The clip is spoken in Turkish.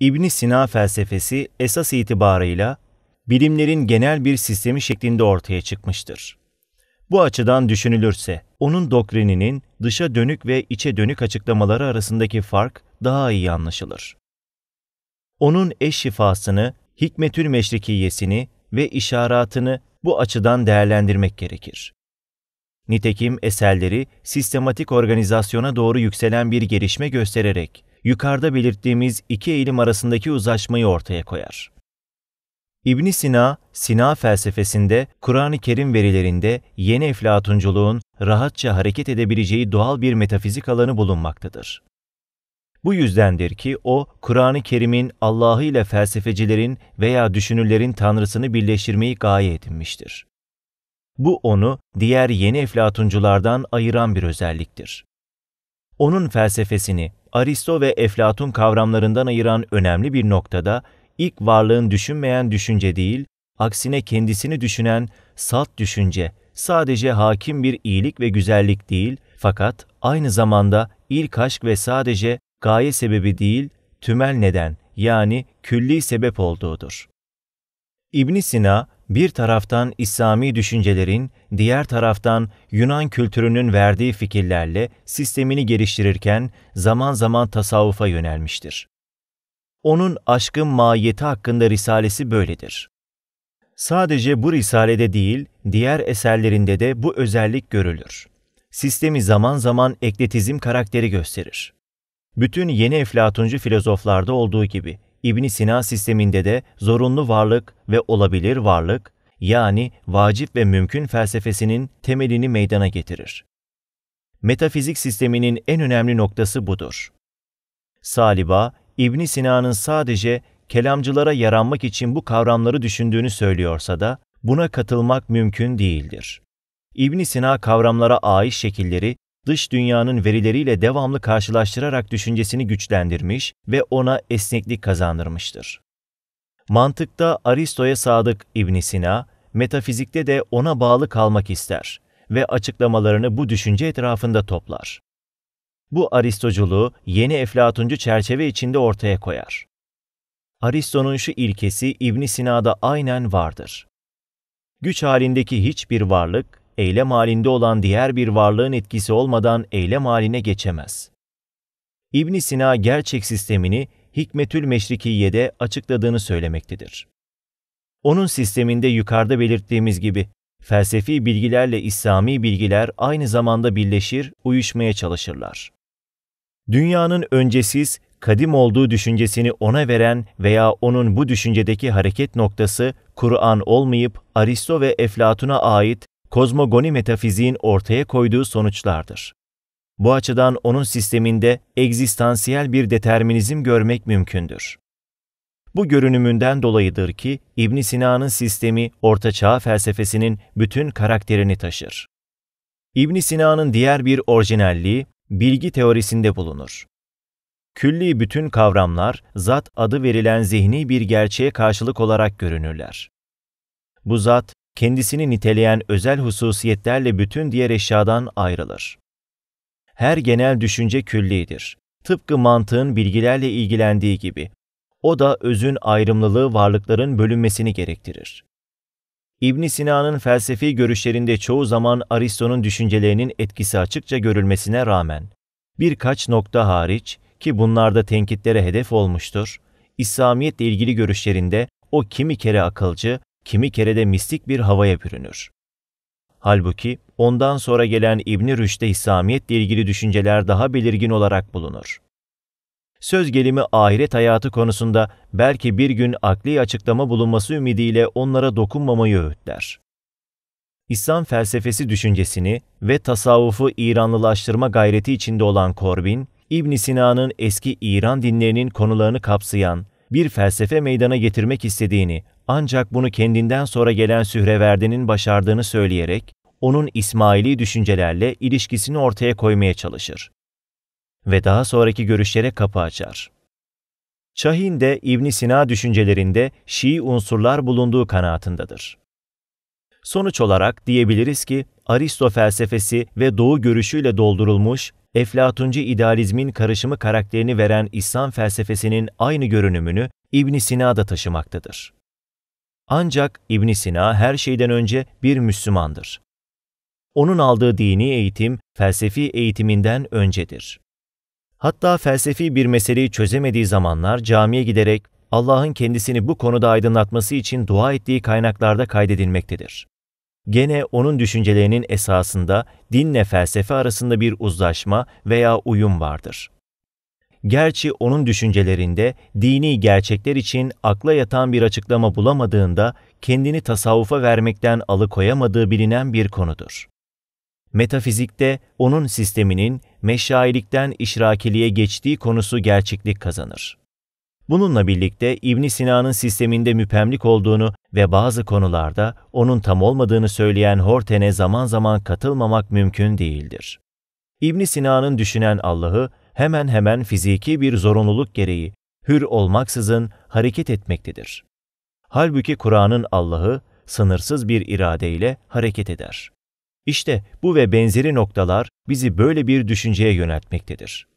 İbn Sina felsefesi esas itibarıyla bilimlerin genel bir sistemi şeklinde ortaya çıkmıştır. Bu açıdan düşünülürse onun doktrininin dışa dönük ve içe dönük açıklamaları arasındaki fark daha iyi anlaşılır. Onun eş şifasını, hikmetül meşrikiyesini ve işaratını bu açıdan değerlendirmek gerekir. Nitekim eserleri sistematik organizasyona doğru yükselen bir gelişme göstererek yukarıda belirttiğimiz iki eğilim arasındaki uzlaşmayı ortaya koyar. İbn Sina, Sina felsefesinde Kur'an-ı Kerim verilerinde yeni eflatunculuğun rahatça hareket edebileceği doğal bir metafizik alanı bulunmaktadır. Bu yüzdendir ki o Kur'an-ı Kerim'in Allah'ı ile felsefecilerin veya düşünürlerin tanrısını birleştirmeyi gaye edinmiştir. Bu onu diğer yeni eflatunculardan ayıran bir özelliktir. Onun felsefesini Aristo ve Eflatun kavramlarından ayıran önemli bir noktada ilk varlığın düşünmeyen düşünce değil, aksine kendisini düşünen salt düşünce, sadece hakim bir iyilik ve güzellik değil, fakat aynı zamanda ilk aşk ve sadece gaye sebebi değil, tümel neden yani külli sebep olduğudur. İbn Sina, bir taraftan İslami düşüncelerin, diğer taraftan Yunan kültürünün verdiği fikirlerle sistemini geliştirirken zaman zaman tasavvufa yönelmiştir. Onun aşkın mahiyeti hakkında risalesi böyledir. Sadece bu risalede değil, diğer eserlerinde de bu özellik görülür. Sistemi zaman zaman ekletizm karakteri gösterir. Bütün yeni eflatuncu filozoflarda olduğu gibi İbn Sina sisteminde de zorunlu varlık ve olabilir varlık yani vacip ve mümkün felsefesinin temelini meydana getirir. Metafizik sisteminin en önemli noktası budur. Saliba, İbn Sina'nın sadece kelamcılara yaranmak için bu kavramları düşündüğünü söylüyorsa da buna katılmak mümkün değildir. İbn Sina kavramlara ait şekilleri dış dünyanın verileriyle devamlı karşılaştırarak düşüncesini güçlendirmiş ve ona esneklik kazandırmıştır. Mantıkta Aristo'ya sadık İbn Sina, metafizikte de ona bağlı kalmak ister ve açıklamalarını bu düşünce etrafında toplar. Bu Aristoculuğu yeni Eflatuncu çerçeve içinde ortaya koyar. Aristo'nun şu ilkesi İbn Sina'da aynen vardır. Güç halindeki hiçbir varlık eylem halinde olan diğer bir varlığın etkisi olmadan eylem haline geçemez. İbn Sina gerçek sistemini Hikmetül Meşrikiye'de açıkladığını söylemektedir. Onun sisteminde yukarıda belirttiğimiz gibi felsefi bilgilerle İslami bilgiler aynı zamanda birleşir, uyuşmaya çalışırlar. Dünyanın öncesiz, kadim olduğu düşüncesini ona veren veya onun bu düşüncedeki hareket noktası Kur'an olmayıp Aristo ve Eflatun'a ait kozmogoni metafiziğin ortaya koyduğu sonuçlardır. Bu açıdan onun sisteminde egzistansiyel bir determinizm görmek mümkündür. Bu görünümünden dolayıdır ki İbn Sina'nın sistemi Ortaçağ felsefesinin bütün karakterini taşır. İbn Sina'nın diğer bir orijinalliği bilgi teorisinde bulunur. Külli bütün kavramlar zat adı verilen zihni bir gerçeğe karşılık olarak görünürler. Bu zat kendisini niteleyen özel hususiyetlerle bütün diğer eşyadan ayrılır. Her genel düşünce küllidir. Tıpkı mantığın bilgilerle ilgilendiği gibi, o da özün ayrımlılığı varlıkların bölünmesini gerektirir. İbn Sina'nın felsefi görüşlerinde çoğu zaman Aristo'nun düşüncelerinin etkisi açıkça görülmesine rağmen, birkaç nokta hariç ki bunlarda tenkitlere hedef olmuştur, İslamiyetle ilgili görüşlerinde o kimi kere akılcı, kimi kere de mistik bir havaya pürünür. Halbuki ondan sonra gelen İbn Rüşd'de İslamiyetle ilgili düşünceler daha belirgin olarak bulunur. Söz gelimi ahiret hayatı konusunda belki bir gün akli açıklama bulunması ümidiyle onlara dokunmamayı öğütler. İslam felsefesi düşüncesini ve tasavvufu İranlılaştırma gayreti içinde olan Korbin, İbn Sina'nın eski İran dinlerinin konularını kapsayan bir felsefe meydana getirmek istediğini ancak bunu kendinden sonra gelen Sühreverdi'nin başardığını söyleyerek, onun İsmaili düşüncelerle ilişkisini ortaya koymaya çalışır. Ve daha sonraki görüşlere kapı açar. Şahin de İbn Sina düşüncelerinde Şii unsurlar bulunduğu kanaatindedir. Sonuç olarak diyebiliriz ki Aristo felsefesi ve Doğu görüşüyle doldurulmuş, Eflatuncu idealizmin karışımı karakterini veren İslam felsefesinin aynı görünümünü İbn Sina da taşımaktadır. Ancak İbn Sina her şeyden önce bir Müslümandır. Onun aldığı dini eğitim felsefi eğitiminden öncedir. Hatta felsefi bir meseleyi çözemediği zamanlar camiye giderek Allah'ın kendisini bu konuda aydınlatması için dua ettiği kaynaklarda kaydedilmektedir. Gene onun düşüncelerinin esasında dinle felsefe arasında bir uzlaşma veya uyum vardır. Gerçi onun düşüncelerinde dini gerçekler için akla yatan bir açıklama bulamadığında kendini tasavvufa vermekten alıkoyamadığı bilinen bir konudur. Metafizikte onun sisteminin meşailikten işrakiliğe geçtiği konusu gerçeklik kazanır. Bununla birlikte İbn Sina'nın sisteminde müpemlik olduğunu ve bazı konularda onun tam olmadığını söyleyen Horten'e zaman zaman katılmamak mümkün değildir. İbn Sina'nın düşünen Allah'ı hemen hemen fiziki bir zorunluluk gereği hür olmaksızın hareket etmektedir. Halbuki Kur'an'ın Allah'ı sınırsız bir iradeyle hareket eder. İşte bu ve benzeri noktalar bizi böyle bir düşünceye yöneltmektedir.